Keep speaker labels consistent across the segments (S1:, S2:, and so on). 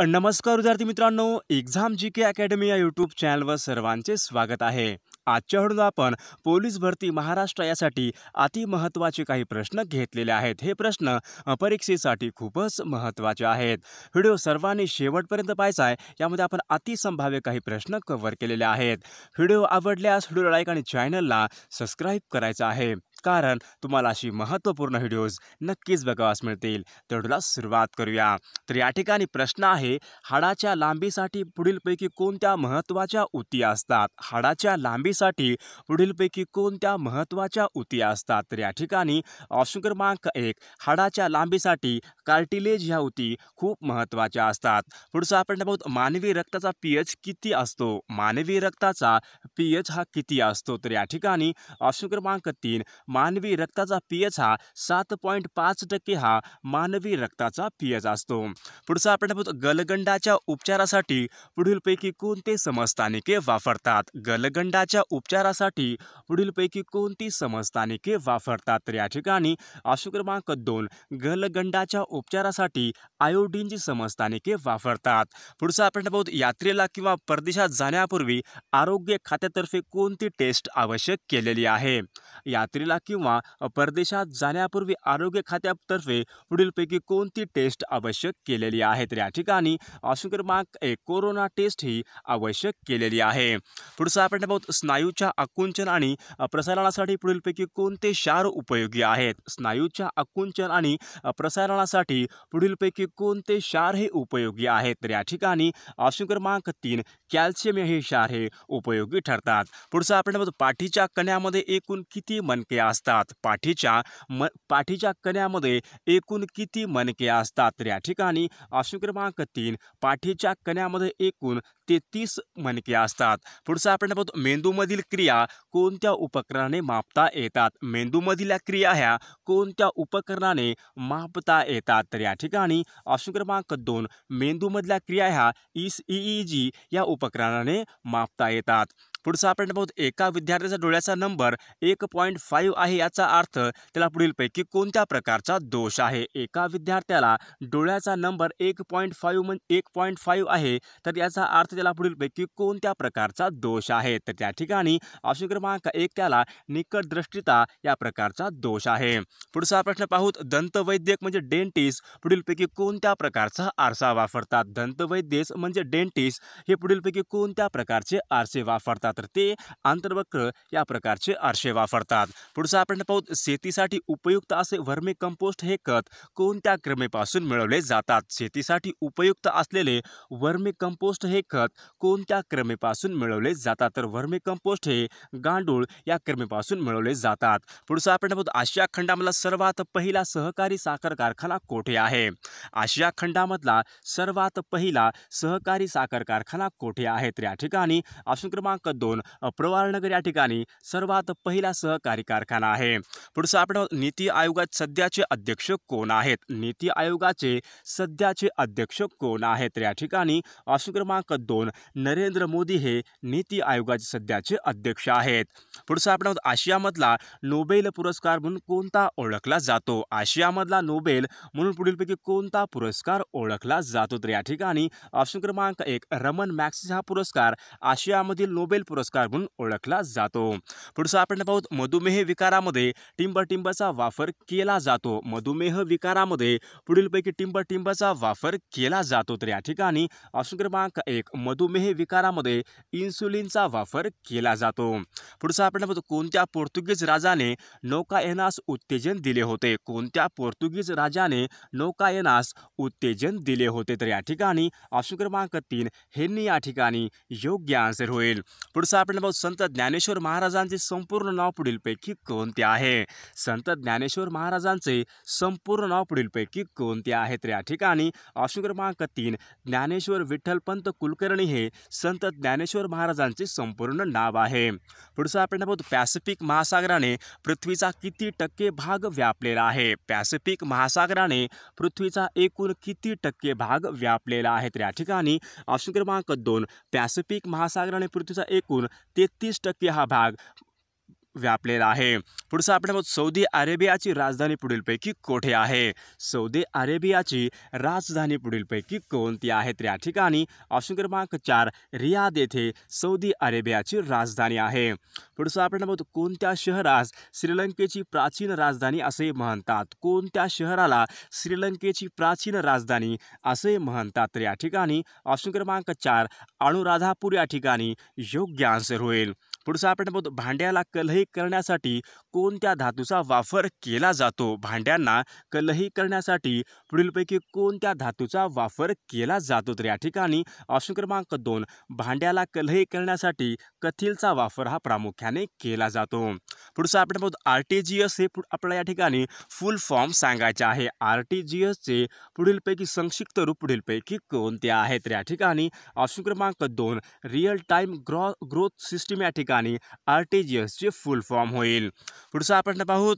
S1: नमस्कार विद्यार्थी मित्रांनो एक्झाम जी के अकॅडमी या यूट्यूब चॅनलवर सर्वांचे स्वागत आहे आजच्या हळूहळू आपण पोलीस भरती महाराष्ट्र यासाठी अतिमहत्वाचे काही प्रश्न घेतलेले आहेत हे प्रश्न परीक्षेसाठी खूपच महत्त्वाचे आहेत व्हिडिओ सर्वांनी शेवटपर्यंत पाहायचा आहे यामध्ये आपण अतिसंभाव्य काही प्रश्न कव्हर केलेले आहेत व्हिडिओ आवडल्यास व्हिडिओ लाईक आणि चॅनलला सबस्क्राईब करायचा आहे कारण तुम्हाला अशी महत्त्वपूर्ण व्हिडिओज नक्कीच बघावास मिळतील तेवढला सुरुवात करूया तर या ठिकाणी प्रश्न आहे हाडाच्या लांबीसाठी पुढीलपैकी कोणत्या महत्त्वाच्या उती असतात हाडाच्या लांबीसाठी पुढीलपैकी कोणत्या महत्त्वाच्या उती असतात तर या ठिकाणी ऑप्शन क्रमांक एक हाडाच्या लांबीसाठी कार्टिलेज ह्या होती खूप महत्त्वाच्या असतात पुढचं आपण बघतो मानवी रक्ताचा पी एच किती असतो मानवी रक्ताचा पी एच हा किती असतो तर या ठिकाणी ऑप्शन क्रमांक तीन मानवी रक्ताचा पी एच हा सात पॉईंट पाच टक्के हा मानवी रक्ताचा पी एच असतो पुढचं आपण गलगंडाच्या उपचारासाठी पुढीलपैकी कोणते समस्थानिके वापरतात गलगंडाच्या उपचारासाठी पुढीलपैकी कोणती समस्थानिके वापरतात तर या ठिकाणी ऑप्शन क्रमांक दोन गलगंडाच्या उपचारासाठी आयोडीनची समस्थानिके वापरतात पुढचा आपण पाहू यात्रेला किंवा परदेशात जाण्यापूर्वी आरोग्य खात्यातर्फे कोणती टेस्ट आवश्यक केलेली आहे यात्रेला किंवा परदेशात जाण्यापूर्वी आरोग्य खात्यातर्फे पुढीलपैकी कोणती टेस्ट आवश्यक केलेली आहे तर या ठिकाणी ऑप्शन क्रमांक एक कोरोना टेस्ट ही आवश्यक केलेली आहे पुढचा आपण पाहू स्नायूच्या आकुंचन आणि प्रसारणासाठी पुढीलपैकी कोणते क्षार उपयोगी आहेत स्नायूच्या आकुंचन आणि प्रसारणासाठी करण्यासाठी पुढीलपैकी कोणते क्षार हे उपयोगी आहेत तर या ठिकाणी ऑप्शन क्रमांक तीन कॅल्शियम हे क्षार हे उपयोगी ठरतात पुढचा आपण पाठीच्या कण्यामध्ये एकूण किती मनके असतात पाठीच्या म पाठीच्या कण्यामध्ये एकूण किती मनके असतात तर या ठिकाणी ऑप्शन क्रमांक तीन पाठीच्या कण्यामध्ये एकूण ते तीस मणके असतात पुढचं आपण बघतो मेंदूमधील क्रिया कोणत्या उपकरणाने मापता येतात मेंदूमधील क्रिया ह्या कोणत्या उपकरणाने मापता येतात तर या ठिकाणी ऑप्शन क्रमांक दोन मेंदूमधल्या क्रिया ह्या इस ई जी या उपकरणाने मापता येतात पुढचा आपण पाहू एका विद्यार्थ्याचा डोळ्याचा नंबर एक पॉईंट फाईव्ह आहे याचा अर्थ त्याला पुढीलपैकी कोणत्या प्रकारचा दोष आहे एका विद्यार्थ्याला डोळ्याचा नंबर एक पॉईंट फाईव्ह म्हणजे एक पॉईंट फाईव्ह आहे तर याचा अर्थ त्याला पुढीलपैकी कोणत्या प्रकारचा दोष आहे तर त्या ठिकाणी ऑप्शन क्रमांक एक त्याला निकट दृष्टीता या प्रकारचा दोष आहे पुढचा प्रश्न पाहूत दंतवैद्यक म्हणजे डेंटिस्ट पुढीलपैकी कोणत्या प्रकारचा आरसा वापरतात दंतवैद्यस म्हणजे डेंटिस्ट हे पुढीलपैकी कोणत्या प्रकारचे आरसे वापरतात तर ते आंतरवक्र या प्रकारचे आरशे वापरतात पुढचं आपण पाहू शेतीसाठी उपयुक्त असे वर्मी कंपोस्ट हे खत कोणत्या क्रमेपासून मिळवले जातात शेतीसाठी उपयुक्त असलेले वर्मी कंपोस्ट हे खत कोणत्या क्रमेपासून मिळवले जातात तर वर्मी कंपोस्ट हे गांडूळ या क्रमेपासून मिळवले जातात पुढचं आपण पाहू आशिया खंडामधला सर्वात पहिला सहकारी साखर कारखाना कोठे आहे आशिया खंडामधला सर्वात पहिला सहकारी साखर कारखाना कोठे आहे तर या ठिकाणी ऑप्शन क्रमांक दोन प्रवाळनगर या ठिकाणी सर्वात पहिला सहकारी कारखाना आहे पुढचं आपण नीती आयोगात सध्याचे अध्यक्ष कोण आहेत नीती आयोगाचे सध्याचे अध्यक्ष कोण आहेत या ठिकाणी ऑप्शन क्रमांक दोन नरेंद्र मोदी हे नीती आयोगाचे सध्याचे अध्यक्ष आहेत पुढचं आपण आशियामधला नोबेल पुरस्कार म्हणून कोणता ओळखला जातो आशियामधला नोबेल म्हणून पुढीलपैकी कोणता पुरस्कार ओळखला जातो तर या ठिकाणी ऑप्शन क्रमांक एक रमन मॅक्सिस हा पुरस्कार आशियामधील नोबेल पुरस्कार म्हणून ओळखला जातो पुढचं आपण पाहू मधुमेह विकारामध्ये टिंबाचा वापर केला जातो मधुमेह विकारामध्ये पुढीलपैकी टिंबाचा वापर केला जातो तर या ठिकाणी ऑप्शन क्रमांक एक मधुमेह विकारामध्ये इन्सुलिनचा वापर केला जातो पुढचं आपण पाहतो कोणत्या पोर्तुगीज राजाने नौकायनास उत्तेजन दिले होते कोणत्या पोर्तुगीज राजाने नौकायनास उत्तेजन दिले होते तर या ठिकाणी ऑप्शन क्रमांक तीन हेनी या ठिकाणी योग्य आन्सर होईल पुढचं आपण भाऊ संत ज्ञानेश्वर महाराजांचे संपूर्ण नाव पुढीलपैकी कोणते आहे संत ज्ञानेश्वर महाराजांचे संपूर्ण नाव पुढीलपैकी कोणते आहे तर या ठिकाणी ऑप्शन क्रमांक तीन ज्ञानेश्वर विठ्ठलपंत कुलकर्णी हे संत ज्ञानेश्वर महाराजांचे संपूर्ण नाव आहे पुढचं आपण बघू पॅसिफिक महासागराने पृथ्वीचा किती टक्के भाग व्यापलेला आहे पॅसिफिक महासागराने पृथ्वीचा एकूण किती टक्के भाग व्यापलेला आहे तर या ठिकाणी ऑप्शन क्रमांक दोन पॅसिफिक महासागराने पृथ्वीचा एक एकूण भाग व्यापलेला आहे पुढचं आपण सौदी अरेबियाची राजधानी पुढीलपैकी कोठे आहे सौदी अरेबियाची राजधानी पुढीलपैकी कोणती आहे तर या ठिकाणी ऑप्शन क्रमांक चार रियाद येथे सौदी अरेबियाची राजधानी आहे पुढचं आपण बघतो कोणत्या शहरास श्रीलंकेची प्राचीन राजधानी असे म्हणतात कोणत्या शहराला श्रीलंकेची प्राचीन राजधानी असे म्हणतात तर या ठिकाणी ऑप्शन क्रमांक चार अनुराधापूर या ठिकाणी योग्य आन्सर होईल पुढचं आपण बघतो भांड्याला कलही करण्यासाठी कोणत्या धातूचा वापर केला जातो भांड्यांना कलही करण्यासाठी पुढीलपैकी कोणत्या धातूचा वापर केला जातो तर या ठिकाणी ऑप्शन क्रमांक दोन भांड्याला कलही करण्यासाठी कथिलचा वापर हा प्रामुख्याने केला जातो पुढचं आपण बघतो आर टी जी एस हे आपल्याला या ठिकाणी फुल फॉर्म सांगायचे आहे आर टी जी एसचे पुढीलपैकी संक्षिप्त रूप पुढीलपैकी कोणते आहेत तर या ठिकाणी ऑप्शन क्रमांक दोन real time grow growth system या ठिकाणी ठिकाणी R T G full form होईल पुढचा आपण पाहू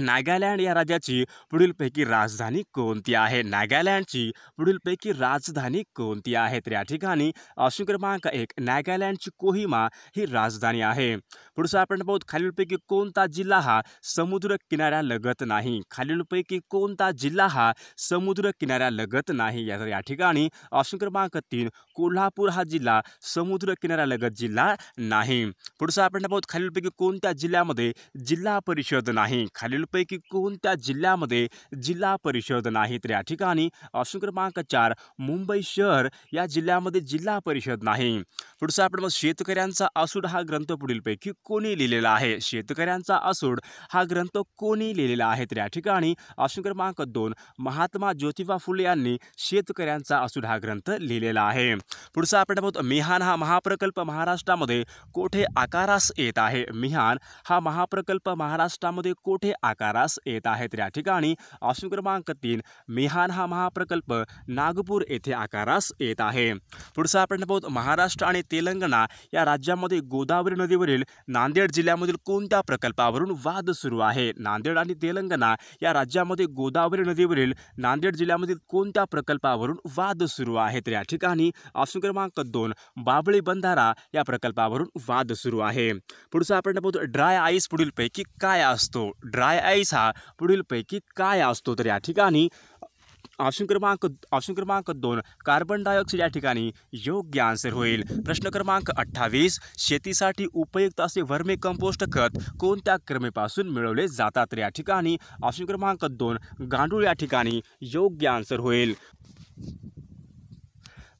S1: नागालँड या राज्याची पुढीलपैकी राजधानी कोणती आहे नागालँडची पुढीलपैकी राजधानी कोणती आहे तर या ठिकाणी ऑप्शन क्रमांक एक नागालँडची कोहिमा ही राजधानी आहे पुढचं आपण पाहू खालीलपैकी कोणता जिल्हा हा समुद्र लगत नाही खालीलपैकी कोणता जिल्हा हा समुद्र लगत नाही या तर या ठिकाणी ऑप्शन क्रमांक तीन कोल्हापूर हा जिल्हा समुद्र लगत जिल्हा नाही पुढचं आपण पाहू खालीलपैकी कोणत्या जिल्ह्यामध्ये जिल्हा परिषद नाही खालील खालीलपैकी कोणत्या जिल्ह्यामध्ये जिल्हा परिषद नाही तर या ठिकाणी ऑप्शन क्रमांक चार मुंबई शहर या जिल्ह्यामध्ये जिल्हा परिषद नाही पुढचा आपण मग शेतकऱ्यांचा असूड हा ग्रंथ पुढीलपैकी कोणी लिहिलेला आहे शेतकऱ्यांचा असूड हा ग्रंथ कोणी लिहिलेला आहे तर या ठिकाणी ऑप्शन क्रमांक दोन महात्मा ज्योतिबा फुले यांनी शेतकऱ्यांचा असूड हा ग्रंथ लिहिलेला आहे पुढचा आपण बघतो मिहान हा महाप्रकल्प महाराष्ट्रामध्ये कोठे आकारास येत आहे मिहान हा महाप्रकल्प महाराष्ट्रामध्ये कोठे आकारास येत आहे तर या ठिकाणी क्रमांक तीन मिहान हा महाप्रकल्प नागपूर येथे आकारास येत आहे पुढचा आपण महाराष्ट्र तेलंगणा या राज्यामध्ये गोदावरी नदीवरील नांदेड जिल्ह्यामधील कोणत्या प्रकल्पावरून वाद सुरू आहे नांदेड तेलंगणा या राज्यामध्ये गोदावरी नदीवरील नांदेड जिल्ह्यामधील कोणत्या प्रकल्पावरून वाद सुरू आहे ऑप्शन क्रमांक दोन बाबली बंधारा या प्रकल्पावरून वाद सुरू आहे पुढचा आपण आईस पुढीलपैकी काय असतो ड्राय ऐसा पुढीलपैकी काय असतो ऑप्शन क्रमांक ऑप्शन क्रमांक दोन कार्बन डायऑक्साईड या योग्य आंसर होईल प्रश्न क्रमांक अठ्ठावीस शेती उपयुक्त असे वर्मे कंपोस्ट खत को क्रमेपासन मिळवले जातात ऑप्शन क्रमांक दोन गांडू या योग्य आंसर होईल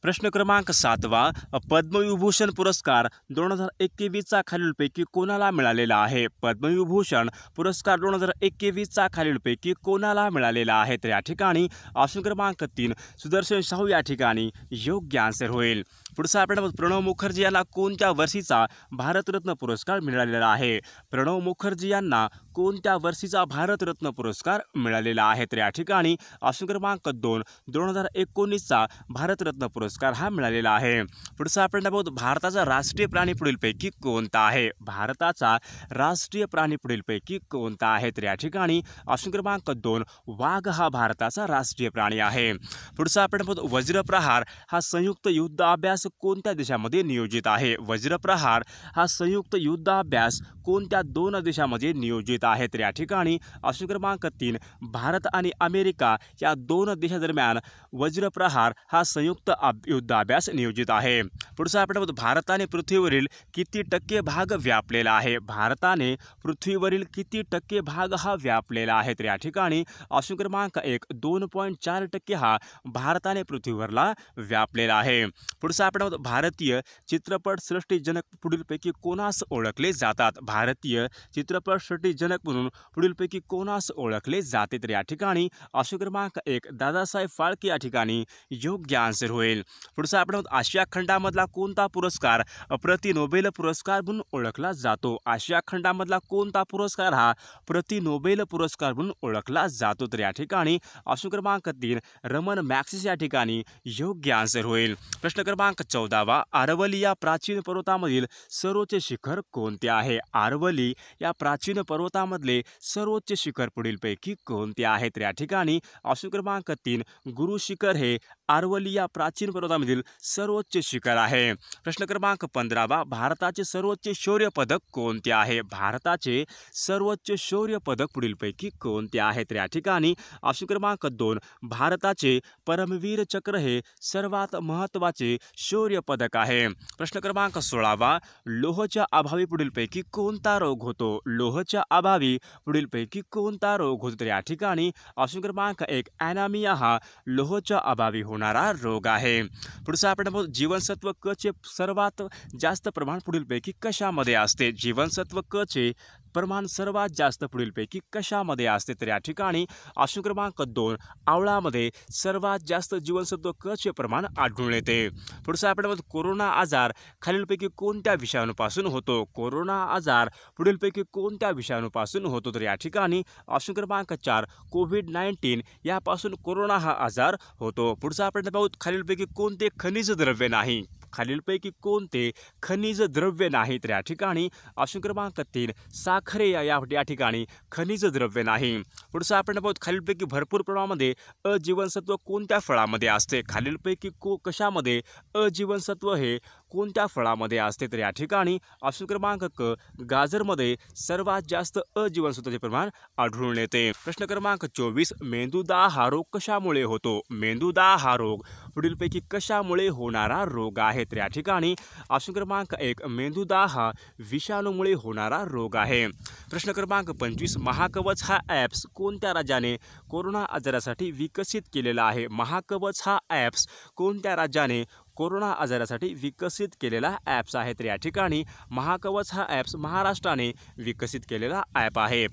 S1: प्रश्न क्रमांक सातवा पद्मविभूषण पुरस्कार दोन हजार एकवीसचा खालीलपैकी कोणाला मिळालेला आहे पद्मविभूषण पुरस्कार दोन हजार एकवीसचा खालीलपैकी कोणाला मिळालेला आहे तर या ठिकाणी ऑप्शन क्रमांक तीन सुदर्शन शाहू या ठिकाणी योग्य आन्सर होईल पुढचा आपण प्रणव मुखर्जी यांना कोणत्या वर्षीचा भारतरत्न पुरस्कार मिळालेला आहे प्रणव मुखर्जी यांना कोणत्या वर्षीचा भारतरत्न पुरस्कार मिळालेला आहे तर या ठिकाणी ऑप्शन क्रमांक दोन दोन हजार एकोणीसचा भारतरत्न पुरस्कार हा मिळालेला आहे पुढचा आपण बघू भारताचा राष्ट्रीय प्राणी पुढीलपैकी कोणता आहे भारताचा राष्ट्रीय प्राणी पुढीलपैकी कोणता आहे तर या ठिकाणी ऑप्शन क्रमांक दोन वाघ हा भारताचा राष्ट्रीय प्राणी आहे पुढचा आपण बघू वज्रप्रहार हा संयुक्त युद्ध अभ्यास कोणत्या देशामध्ये नियोजित आहे वज्रप्रहार हा संयुक्त युद्ध अभ्यास कोणत्या दोन देशामध्ये नियोजित उपस्थित आहे या ठिकाणी अश्व क्रमांक तीन भारत आणि अमेरिका या दोन देशादरम्यान वज्रप्रहार हा संयुक्त युद्धाभ्यास नियोजित आहे पुढचा आपण भारताने पृथ्वीवरील किती टक्के भाग व्यापलेला आहे भारताने पृथ्वीवरील किती टक्के भाग हा व्यापलेला आहे तर या ठिकाणी अश्व क्रमांक एक दोन पॉईंट चार टक्के हा भारताने पृथ्वीवरला व्यापलेला आहे पुढचा आपण भारतीय चित्रपट सृष्टीजनक पुढीलपैकी कोणास ओळखले जातात भारतीय चित्रपटसृष्टीजनक संचालक म्हणून पुढीलपैकी कोणास ओळखले जाते तर या ठिकाणी ऑप्शन क्रमांक एक दादासाहेब फाळके या ठिकाणी योग्य आन्सर होईल पुढचा आपण आशिया खंडामधला कोणता पुरस्कार प्रति नोबेल पुरस्कार म्हणून ओळखला जातो आशिया खंडामधला कोणता पुरस्कार हा प्रति नोबेल पुरस्कार म्हणून ओळखला जातो तर या ठिकाणी ऑप्शन क्रमांक तीन रमन मॅक्सिस या ठिकाणी योग्य आन्सर होईल प्रश्न क्रमांक चौदावा आरवली या प्राचीन पर्वतामधील सर्वोच्च शिखर कोणते आहे आरवली या प्राचीन पर्वता भारतामधले सर्वोच्च शिखर पुढीलपैकी कोणते आहेत या ठिकाणी ऑप्शन क्रमांक तीन गुरु शिखर हे आरवली या प्राचीन पर्वतामधील सर्वोच्च शिखर आहे प्रश्न क्रमांक पंधरावा भारताचे सर्वोच्च शौर्य पदक कोणते आहे भारताचे सर्वोच्च शौर्य पदक पुढीलपैकी कोणते आहेत तर या ठिकाणी ऑप्शन क्रमांक दोन भारताचे परमवीर चक्र हे सर्वात महत्त्वाचे शौर्य पदक आहे प्रश्न क्रमांक सोळावा लोहच्या अभावी पुढीलपैकी कोणता रोग होतो लोहच्या अभावी पुढीलपैकी कोणता रोग होतो तर या ठिकाणी ऑप्शन क्रमांक एक ॲनामिया हा लोहच्या अभावी होणार होणारा रोग आहे पुढचं आपण जीवनसत्व क चे सर्वात जास्त प्रमाण पुढीलपैकी कशामध्ये असते जीवनसत्व क चे प्रमाण सर्वात जास्त पुढीलपैकी कशामध्ये असते तर या ठिकाणी आश्न क्रमांक दोन आवळामध्ये सर्वात जास्त जीवनसत्व कचे प्रमाण आढळून येते पुढचा आपल्यामध्ये कोरोना आजार खालीलपैकी कोणत्या विषाणूपासून होतो कोरोना आजार पुढीलपैकी कोणत्या विषाणूपासून होतो तर या ठिकाणी ऑप्शन क्रमांक चार कोविड नाईन्टीन यापासून कोरोना हा आजार होतो पुढचा आपण पाहू खालीलपैकी कोणते खनिज द्रव्य नाही खालीलपैकी कोणते खनिज द्रव्य नाहीत या ठिकाणी ऑप्शन क्रमांक तीन साखरे या या ठिकाणी खनिज द्रव्य नाही पुढचं आपण पाहू खालीलपैकी भरपूर प्रमाणामध्ये अजीवनसत्व कोणत्या फळामध्ये असते खालीलपैकी को कशामध्ये अजीवनसत्व हे कोणत्या फळामध्ये असते तर या ठिकाणी ऑप्शन क्रमांक क गाजरमध्ये सर्वात जास्त अजीवनसत्वाचे प्रमाण आढळून येते प्रश्न क्रमांक चोवीस मेंदूदा हा रोग कशामुळे होतो मेंदूदा हा रोग पुढीलपैकी कशामुळे होणारा रोग आहे तर या ठिकाणी ऑप्शन क्रमांक एक मेंदूदा हा विषाणूमुळे होणारा रोग आहे प्रश्न क्रमांक पंचवीस महाकवच हा ॲप्स कोणत्या राज्याने कोरोना आजारासाठी विकसित केलेला आहे महाकवच हा ॲप्स कोणत्या राज्याने कोरोना आजारासाठी विकसित केलेला ॲप्स आहेत तर या ठिकाणी महाकवच हा ॲप्स महाराष्ट्राने विकसित केलेला ॲप आहे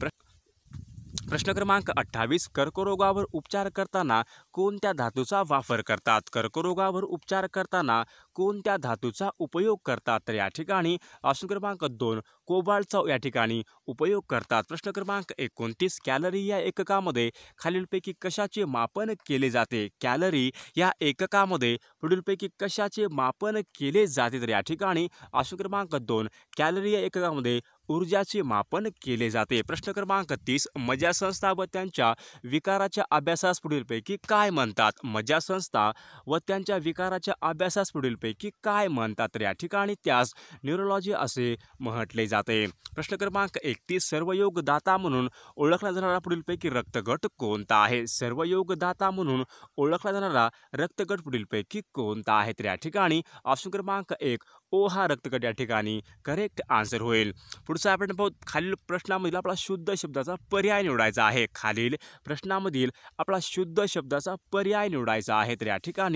S1: प्रश्न क्रमांक अठ्ठावीस कर्करोगावर उपचार करताना कोणत्या धातूचा वापर करतात कर्करोगावर उपचार करताना कोणत्या धातूचा उपयोग करतात तर या ठिकाणी ऑप्शन क्रमांक दोन कोबाल्टचा या ठिकाणी उपयोग करतात प्रश्न क्रमांक एकोणतीस कॅलरी या एककामध्ये खालीलपैकी कशाचे मापन केले जाते कॅलरी या एककामध्ये पुढीलपैकी कशाचे मापन केले जाते तर या ठिकाणी ऑप्शन क्रमांक दोन कॅलरी या एककामध्ये ऊर्जाचे मापन केले जाते प्रश्न क्रमांक तीस संस्था व त्यांच्या विकाराच्या अभ्यासास पुढीलपैकी काय म्हणतात संस्था व त्यांच्या विकाराच्या अभ्यासास पुढीलपैकी काय म्हणतात तर या ठिकाणी त्यास न्यूरोलॉजी असे म्हटले जाते प्रश्न क्रमांक एकतीस सर्वयोगदाता म्हणून ओळखला जाणारा पुढीलपैकी रक्तगट कोणता आहे सर्वयोगदाता म्हणून ओळखला जाणारा रक्तगट पुढीलपैकी कोणता आहे तर या ठिकाणी ऑप्शन क्रमांक एक ओहा रक्तगट या ठिकाणी करेक्ट आंसर होल पुढचा आपण पाहू खालील प्रश्नामधील आपला शुद्ध शब्दा पर्याय निवड़ा है खाली प्रश्नामधील अपना शुद्ध शब्दा पर्याय निवड़ा है तो या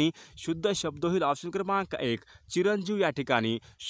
S1: शुद्ध शब्द होईल ऑप्शन क्रमांक एक चिरंजीव या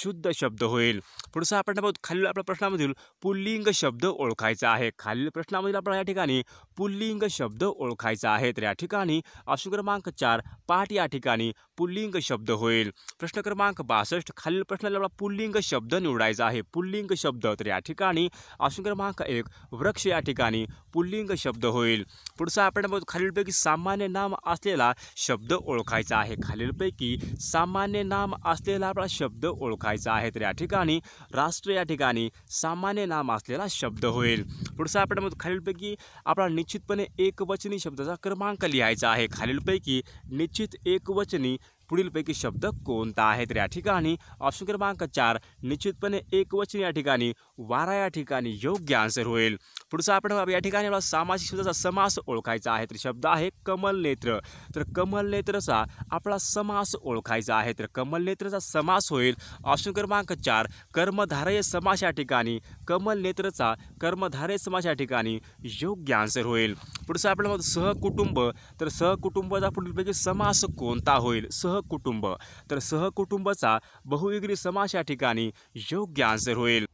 S1: शुद्ध शब्द होईल पुढचा आपण पाहू खालील आपल्या प्रश्नामधील पुल्लिंग शब्द ओखाएं आहे खालील प्रश्नामधील आपला या पुल्लिंग शब्द ओळखायचा आहे तर या ऑप्शन क्रमांक चार पाठ या ठिकाणी पुल्लिंग शब्द होईल प्रश्न क्रमांक बासष्ट खाली खालील प्रश्नाला आपला पुल्लिंग शब्द निवडायचा आहे पुल्लिंग शब्द तर या ठिकाणी ऑप्शन क्रमांक एक वृक्ष या ठिकाणी पुल्लिंग शब्द होईल पुढचा आपण खालीलपैकी सामान्य नाम असलेला शब्द ओळखायचा आहे खालीलपैकी सामान्य नाम असलेला आपला शब्द ओळखायचा आहे तर या ठिकाणी राष्ट्र या ठिकाणी सामान्य नाम असलेला शब्द होईल पुढचा आपण खालीलपैकी आपला निश्चितपणे एकवचनी शब्दाचा क्रमांक लिहायचा आहे खालीलपैकी निश्चित एकवचनी पुढीलपैकी शब्द कोणता आहे तर या ठिकाणी ऑप्शन क्रमांक चार निश्चितपणे एकवचन या ठिकाणी वारा या ठिकाणी योग्य आन्सर होईल पुढचा आपण या ठिकाणी आपला सामासिक शब्दाचा समास ओळखायचा आहे तर शब्द आहे कमल नेत्र तर कमल नेत्रचा आपला समास ओळखायचा आहे तर कमल नेत्रचा समास होईल ऑप्शन क्रमांक चार कर्मधारय समास या ठिकाणी कमल नेत्रचा कर्मधारय समास या ठिकाणी योग्य आन्सर होईल पुढचं आपण मग सहकुटुंब तर सहकुटुंबाचा पुढीलपैकी समास कोणता होईल सहकुटुंब तर सहकुटुंबचा बहुविग्री समास या ठिकाणी योग्य आन्सर होईल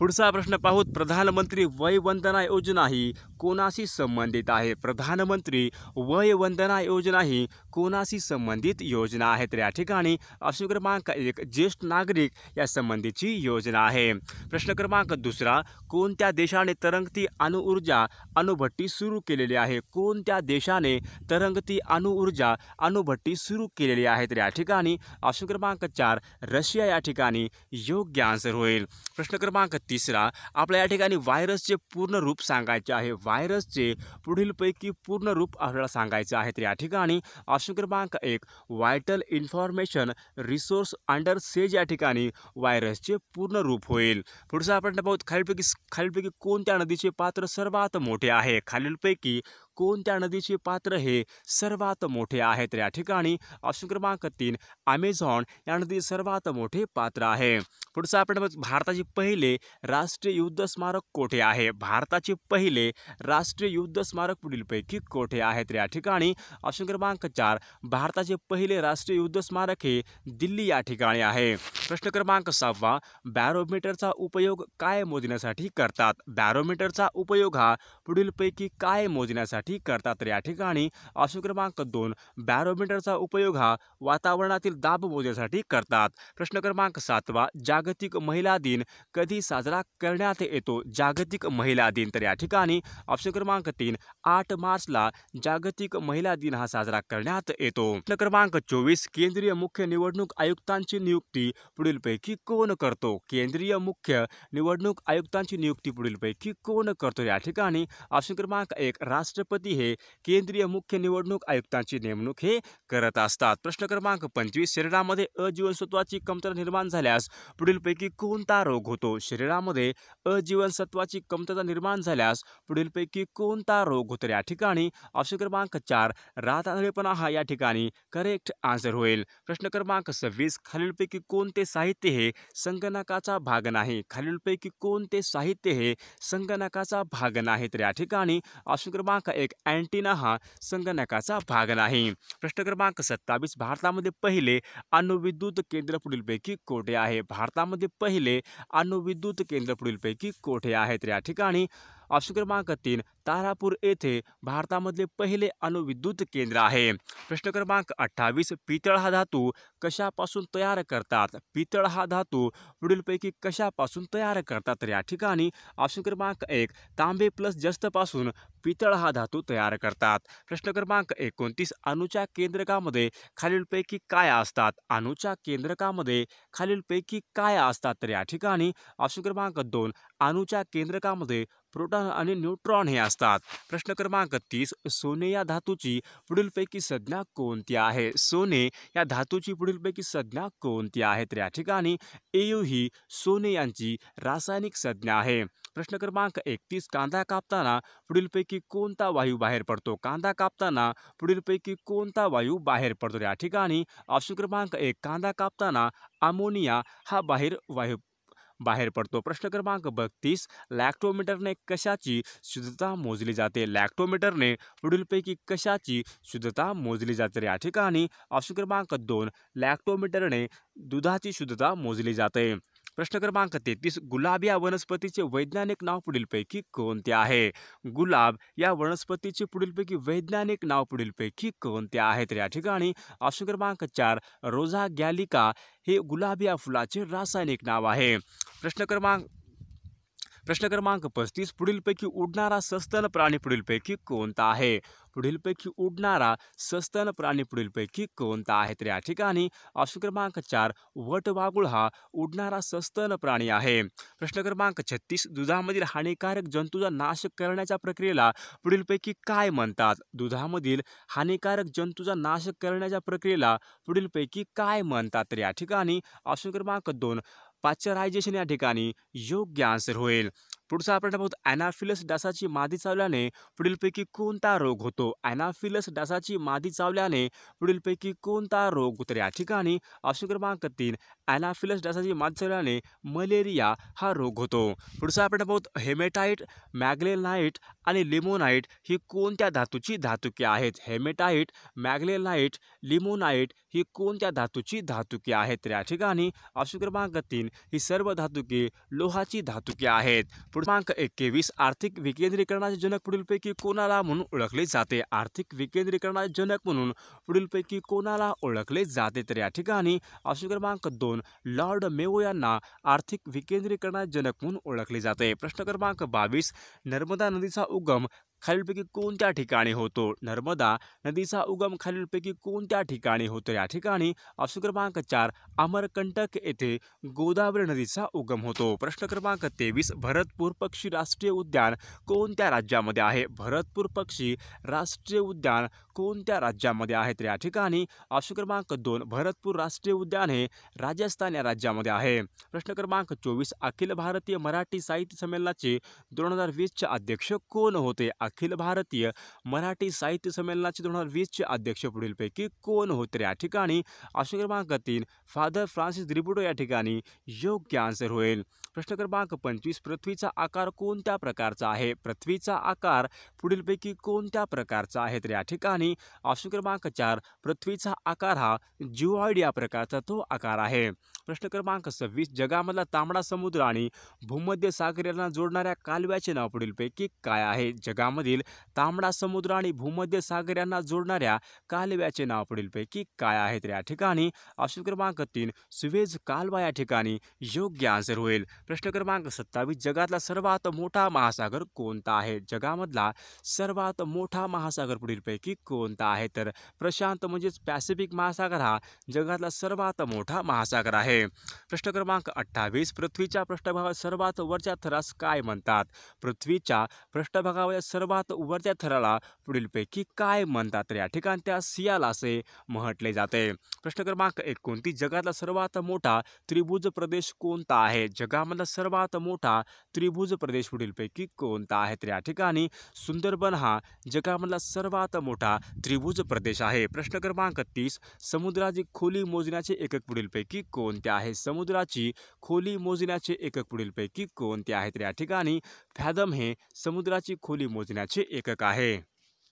S1: पुढचा प्रश्न पाहूत प्रधानमंत्री वय वंदना योजना ही कोणाशी संबंधित आहे प्रधानमंत्री वय वंदना योजना ही कोणाशी संबंधित योजना आहे तर या ठिकाणी ऑप्शन क्रमांक एक ज्येष्ठ नागरिक या संबंधीची योजना आहे प्रश्न क्रमांक दुसरा कोणत्या देशाने तरंगती अणुऊर्जा अणुभट्टी सुरू केलेली आहे कोणत्या देशाने तरंगती अणुऊर्जा अणुभट्टी सुरू केलेली आहे तर या ठिकाणी ऑप्शन क्रमांक चार रशिया या ठिकाणी योग्य आन्सर होईल प्रश्न क्रमांक तिसरा आपल्या या ठिकाणी व्हायरसचे पूर्ण रूप सांगायचे आहे व्हायरसचे पुढीलपैकी पूर्ण रूप आपल्याला सांगायचे आहे तर या ठिकाणी ऑप्शन क्रमांक एक vital information resource under siege या ठिकाणी व्हायरसचे पूर्ण रूप होईल पुढचा आपण पाहू खालीलपैकी खालीलपैकी कोणत्या नदीचे पात्र सर्वात मोठे आहे खालीलपैकी कोणत्या नदीचे पात्र हे सर्वात मोठे आहे तर या ठिकाणी ऑप्शन क्रमांक तीन अमेझॉन या नदी सर्वात मोठे पात्र आहे पुढचं आपण भारताचे पहिले राष्ट्रीय युद्ध स्मारक कोठे आहे भारताचे पहिले राष्ट्रीय युद्ध स्मारक पुढीलपैकी कोठे आहे तर या ठिकाणी ऑप्शन क्रमांक चार भारताचे पहिले राष्ट्रीय युद्ध स्मारक हे दिल्ली या ठिकाणी आहे प्रश्न क्रमांक सहावा बॅरोमीटरचा उपयोग काय मोजण्यासाठी करतात बॅरोमीटरचा उपयोग हा पुढीलपैकी काय मोजण्यासाठी ठीक करतात तर या ठिकाणी ऑप्शन क्रमांक दोन बॅरोमीटरचा उपयोग हा वातावरणातील दाब मोजण्यासाठी करतात प्रश्न क्रमांक सातवा जागतिक महिला दिन कधी साजरा करण्यात येतो जागतिक महिला दिन तर या ठिकाणी ऑप्शन क्रमांक तीन आठ मार्चला जागतिक महिला दिन हा साजरा करण्यात येतो प्रश्न क्रमांक चोवीस केंद्रीय मुख्य निवडणूक आयुक्तांची नियुक्ती पुढीलपैकी कोण करतो केंद्रीय मुख्य निवडणूक आयुक्तांची नियुक्ती पुढीलपैकी कोण करतो या ठिकाणी ऑप्शन क्रमांक एक राष्ट्र पती हे केंद्रीय मुख्य निवडणूक आयुक्तांची नेमणूक हे करत असतात प्रश्न क्रमांक पंचवीस शरीरामध्ये अजीवनसत्वाची कमतरता निर्माण झाल्यास पुढीलपैकी कोणता रोग होतो शरीरामध्ये अजीवनसत्वाची कमतरता निर्माण झाल्यास पुढीलपैकी कोणता रोग होतो या ठिकाणी ऑप्शन क्रमांक चार रातांधळेपणा हा या ठिकाणी करेक्ट आन्सर होईल प्रश्न क्रमांक सव्वीस खालीलपैकी कोणते साहित्य हे संगणकाचा भाग नाही खालीलपैकी कोणते साहित्य हे संगणकाचा भाग नाही तर या ठिकाणी ऑप्शन क्रमांक एक अँटिना हा संगणकाचा भाग नाही प्रश्न क्रमांक सत्तावीस भारतामध्ये पहिले अणुविद्युत केंद्र पुढीलपैकी कोठे आहे भारतामध्ये पहिले अणुविद्युत केंद्र पुढीलपैकी कोठे आहेत या ठिकाणी ऑप्शन क्रमांक तीन तारापूर येथे भारतामधले पहिले अणुविद्युत केंद्र आहे प्रश्न क्रमांक अठ्ठावीस पितळ हा धातू कशापासून तयार करतात पितळ हा धातू पुढीलपैकी कशापासून तयार करतात तर या ठिकाणी ऑप्शन क्रमांक एक तांबे प्लस जस्तपासून पितळ हा धातू तयार करतात प्रश्न क्रमांक एकोणतीस अणुच्या केंद्रकामध्ये खालीलपैकी काय असतात अणुच्या केंद्रकामध्ये खालीलपैकी काय असतात तर या ठिकाणी ऑप्शन क्रमांक दोन अणूच्या केंद्रकामध्ये प्रोटॉन आणि न्यूट्रॉन हे असतात प्रश्न क्रमांक तीस सोने या धातूची पुढीलपैकी संज्ञा कोणती आहे सोने या धातूची पुढीलपैकी संज्ञा कोणती आहे तर या ठिकाणी एयू ही सोने यांची रासायनिक संज्ञा आहे प्रश्न क्रमांक एकतीस कांदा कापताना पुढीलपैकी कोणता वायू बाहेर पडतो कांदा कापताना पुढीलपैकी कोणता वायू बाहेर पडतो या ठिकाणी ऑप्शन क्रमांक एक कांदा कापताना अमोनिया हा बाहेर वायू बाहेर पडतो प्रश्न क्रमांक बत्तीस लॅक्टोमीटरने कशाची शुद्धता मोजली जाते लॅक्टोमीटरने पुढीलपैकी कशाची शुद्धता मोजली जाते या ठिकाणी ऑप्शन क्रमांक दोन लॅक्टोमीटरने दुधाची शुद्धता मोजली जाते प्रश्न क्रमांक तेहतीस गुलाब या वनस्पतीचे वैज्ञानिक नाव पुढीलपैकी कोणते आहे गुलाब या वनस्पतीचे पुढीलपैकी वैज्ञानिक नाव पुढीलपैकी कोणते आहे तर या ठिकाणी ऑप्शन क्रमांक चार रोझा गॅलिका हे गुलाब या फुलाचे रासायनिक नाव आहे प्रश्न क्रमांक प्रश्न क्रमांक पस्तीस पुढीलपैकी उडणारा सस्तन प्राणी पुढीलपैकी कोणता आहे पुढीलपैकी उडणारा सस्तन प्राणी पुढीलपैकी कोणता आहे तर या ठिकाणी ऑप्शन क्रमांक चार वटवागुळ हा उडणारा सस्तन प्राणी आहे प्रश्न क्रमांक छत्तीस दुधामधील हानिकारक जंतूचा नाश करण्याच्या प्रक्रियेला पुढीलपैकी काय म्हणतात दुधामधील हानिकारक जंतूचा नाश करण्याच्या प्रक्रियेला पुढीलपैकी काय म्हणतात तर या ठिकाणी ऑप्शन क्रमांक दोन पाश्चरायझेशन या ठिकाणी योग्य आन्सर होईल पुढचा आपण बघतो ॲनाफिलस डासाची मादी चावल्याने पुढीलपैकी कोणता रोग होतो ॲनाफिलस डासाची मादी चावल्याने पुढीलपैकी कोणता रोग होतो या ठिकाणी ऑप्शन क्रमांक तीन अॅनाफिलस डासाची मादी चावल्याने मलेरिया हा रोग होतो पुढचा आपण बघतो हेमेटाईट मॅग्लेनाईट आणि लिमोनाईट ही कोणत्या धातूची धातुके आहेत हेमेटाईट मॅग्लेनाईट लिमोनाईट ही कोणत्या धातूची धातुके आहेत तर या ठिकाणी ऑप्शन क्रमांक तीन ही सर्व धातुके लोहाची धातुके आहेत क्रमांक एकवीस आर्थिक विकेंद्रीकरणाचे जनक पुढीलपैकी कोणाला म्हणून ओळखले जाते आर्थिक विकेंद्रीकरणाचे जनक म्हणून पुढीलपैकी कोणाला ओळखले जाते तर या ठिकाणी ऑप्शन क्रमांक दोन लॉर्ड मेवो यांना आर्थिक विकेंद्रीकरणाचे जनक म्हणून ओळखले जाते प्रश्न क्रमांक बावीस नर्मदा नदीचा उगम खालीलपैकी कोणत्या ठिकाणी होतो नर्मदा नदीचा उगम खालीलपैकी कोणत्या ठिकाणी होतो या ठिकाणी ऑप्शन क्रमांक चार अमरकंटक येथे गोदावरी नदीचा उगम होतो प्रश्न क्रमांक तेवीस भरतपूर पक्षी राष्ट्रीय उद्यान कोणत्या राज्यामध्ये आहे भरतपूर पक्षी राष्ट्रीय उद्यान कोणत्या राज्यामध्ये आहे तर या ठिकाणी ऑप्शन क्रमांक दोन भरतपूर राष्ट्रीय उद्यान हे राजस्थान या राज्यामध्ये आहे प्रश्न क्रमांक चोवीस अखिल भारतीय मराठी साहित्य संमेलनाचे दोन हजार वीसचे अध्यक्ष कोण होते अखिल भारतीय मराठी साहित्य संमेलनाचे दोन हजार वीसचे अध्यक्ष पुढीलपैकी कोण होते या ठिकाणी ऑप्शन क्रमांक तीन फादर फ्रान्सिस द्रिबुडो या ठिकाणी योग्य आन्सर होईल प्रश्न क्रमांक पंचवीस पृथ्वीचा आकार कोणत्या प्रकारचा आहे पृथ्वीचा आकार पुढीलपैकी कोणत्या प्रकारचा आहे तर या ठिकाणी ऑप्शन क्रमांक चार पृथ्वीचा आकार हा जिओइड या प्रकारचा तो आकार आहे प्रश्न क्रमांक सव्वीस जगामधला तांबडा समुद्र आणि भूमध्य सागर यांना जोडणाऱ्या कालव्याचे नाव पुढीलपैकी काय आहे जगामधील तांबडा समुद्र आणि भूमध्य सागर यांना जोडणाऱ्या कालव्याचे नाव पुढीलपैकी काय आहे तर या ठिकाणी ऑप्शन क्रमांक तीन सुवेज कालवा या ठिकाणी योग्य आन्सर होईल प्रश्न क्रमांक सत्तावीस जगातला सर्वात मोठा महासागर कोणता आहे जगामधला सर्वात मोठा महासागर पुढीलपैकी कोणता आहे तर प्रशांत म्हणजेच पॅसिफिक महासागर हा जगातला सर्वात मोठा महासागर आहे प्रश्न क्रमांक अठ्ठावीस पृथ्वीच्या पृष्ठभागावर सर्वात वरच्या थरास काय म्हणतात पृथ्वीच्या पृष्ठभागावर सर्वात वरच्या थराला पुढीलपैकी काय म्हणतात तर या ठिकाणी त्या सियाला असे म्हटले जाते प्रश्न क्रमांक एकोणतीस जगातला सर्वात मोठा त्रिभुज प्रदेश कोणता आहे जगामध्ये भारतातला सर्वात मोठा त्रिभुज प्रदेश पुढीलपैकी कोणता आहे तर या ठिकाणी सुंदरबन हा जगामधला सर्वात मोठा त्रिभुज प्रदेश आहे प्रश्न क्रमांक तीस समुद्राची खोली मोजण्याचे एकक पुढीलपैकी कोणते आहे समुद्राची खोली मोजण्याचे एकक पुढीलपैकी कोणते आहे तर या ठिकाणी फॅदम हे समुद्राची खोली मोजण्याचे एकक आहे